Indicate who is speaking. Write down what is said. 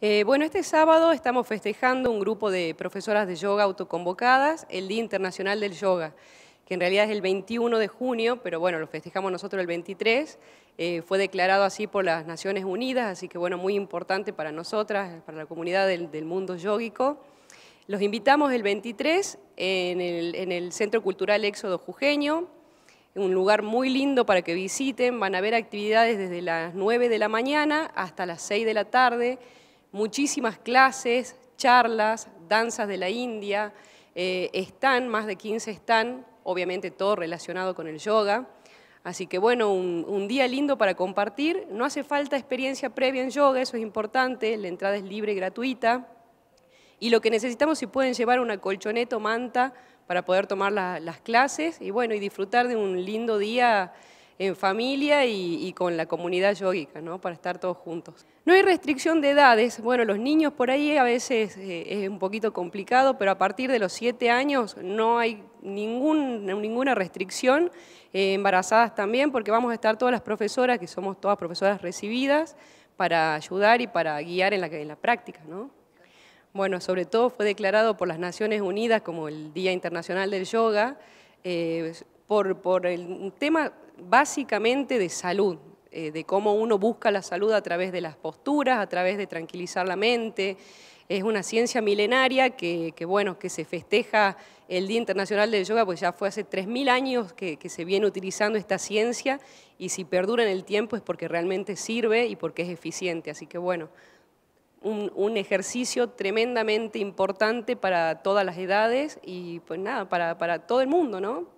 Speaker 1: Eh, bueno, este sábado estamos festejando un grupo de profesoras de yoga autoconvocadas, el Día Internacional del Yoga, que en realidad es el 21 de junio, pero bueno, lo festejamos nosotros el 23. Eh, fue declarado así por las Naciones Unidas, así que bueno, muy importante para nosotras, para la comunidad del, mundo yógico. Los invitamos el 23 en el, Centro Cultural Éxodo Jujeño, un lugar muy lindo para que visiten. Van a ver actividades desde las 9 de la mañana hasta las 6 de la tarde muchísimas clases, charlas, danzas de la India, eh, están, más de 15 están, obviamente todo relacionado con el yoga. Así que bueno, un, día lindo para compartir. No hace falta experiencia previa en yoga, eso es importante, la entrada es libre y gratuita. Y lo que necesitamos si pueden llevar una colchoneta o manta para poder tomar las clases y bueno, y disfrutar de un lindo día en familia y, con la comunidad yógica, ¿no? para estar todos juntos. No hay restricción de edades, bueno, los niños por ahí a veces eh, es un poquito complicado, pero a partir de los siete años no hay ninguna restricción, eh, embarazadas también, porque vamos a estar todas las profesoras, que somos todas profesoras recibidas, para ayudar y para guiar en la, en la práctica, ¿no? Bueno, sobre todo fue declarado por las Naciones Unidas como el Día Internacional del Yoga, eh, por, el, tema básicamente de salud, eh, de cómo uno busca la salud a través de las posturas, a través de tranquilizar la mente. Es una ciencia milenaria que, bueno, que se festeja el Día Internacional del Yoga, pues ya fue hace 3.000 años que, se viene utilizando esta ciencia y si perdura en el tiempo es porque realmente sirve y porque es eficiente. Así que bueno, un, ejercicio tremendamente importante para todas las edades y pues nada, para, para todo el mundo, ¿no?